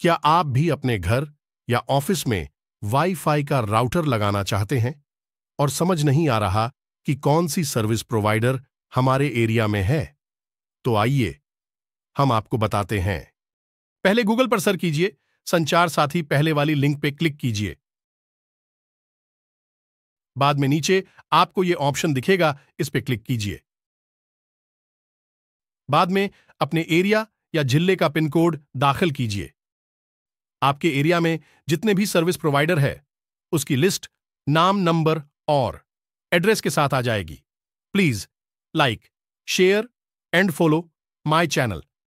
क्या आप भी अपने घर या ऑफिस में वाईफाई का राउटर लगाना चाहते हैं और समझ नहीं आ रहा कि कौन सी सर्विस प्रोवाइडर हमारे एरिया में है तो आइए हम आपको बताते हैं पहले गूगल पर सर्च कीजिए संचार साथी पहले वाली लिंक पे क्लिक कीजिए बाद में नीचे आपको यह ऑप्शन दिखेगा इस पर क्लिक कीजिए बाद में अपने एरिया या जिले का पिन कोड दाखिल कीजिए आपके एरिया में जितने भी सर्विस प्रोवाइडर है उसकी लिस्ट नाम नंबर और एड्रेस के साथ आ जाएगी please like share and follow my channel